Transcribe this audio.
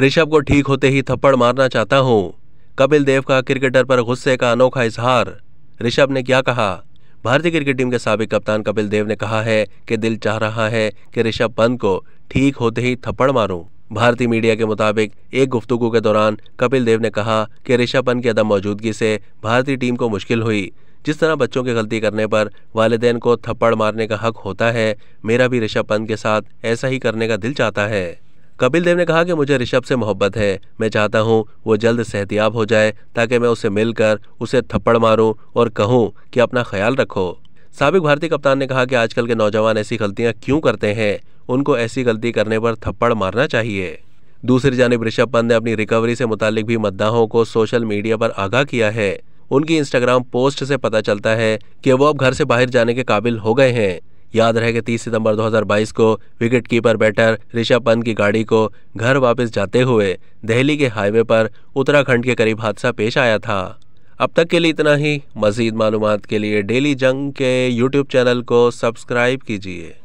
ऋषभ को ठीक होते ही थप्पड़ मारना चाहता हूँ कपिल देव का क्रिकेटर पर गुस्से का अनोखा इजहार ऋषभ ने क्या कहा भारतीय क्रिकेट टीम के सबक कप्तान कपिल देव ने कहा है कि दिल चाह रहा है कि ऋषभ पंत को ठीक होते ही थप्पड़ मारूं। भारतीय मीडिया के मुताबिक एक गुफ्तगु के दौरान कपिल देव ने कहा कि ऋषभ पंत की अदम मौजूदगी से भारतीय टीम को मुश्किल हुई जिस तरह बच्चों की गलती करने पर वालदेन को थप्पड़ मारने का हक होता है मेरा भी ऋषभ पंत के साथ ऐसा ही करने का दिल चाहता है कपिल देव ने कहा कि मुझे ऋषभ से मोहब्बत है मैं चाहता हूँ वो जल्द सेहतियाब हो जाए ताकि मैं उसे मिलकर उसे थप्पड़ मारूँ और कहूँ कि अपना ख्याल रखो सबक भारतीय कप्तान ने कहा कि आजकल के नौजवान ऐसी गलतियाँ क्यों करते हैं उनको ऐसी गलती करने पर थप्पड़ मारना चाहिए दूसरी जानब ऋषभ पंत ने अपनी रिकवरी से मुतालिक भी मद्दाहों को सोशल मीडिया पर आगाह किया है उनकी इंस्टाग्राम पोस्ट से पता चलता है कि वो अब घर से बाहर जाने के काबिल हो गए हैं याद रहे कि 30 सितंबर 2022 को wicket keeper batter Rishabh Pant की गाड़ी को घर वापस जाते हुए दिल्ली के हाईवे पर उत्तराखंड के करीब हादसा पेश आया था अब तक के लिए इतना ही मजीद मालूम के लिए डेली जंग के यूट्यूब चैनल को सब्सक्राइब कीजिए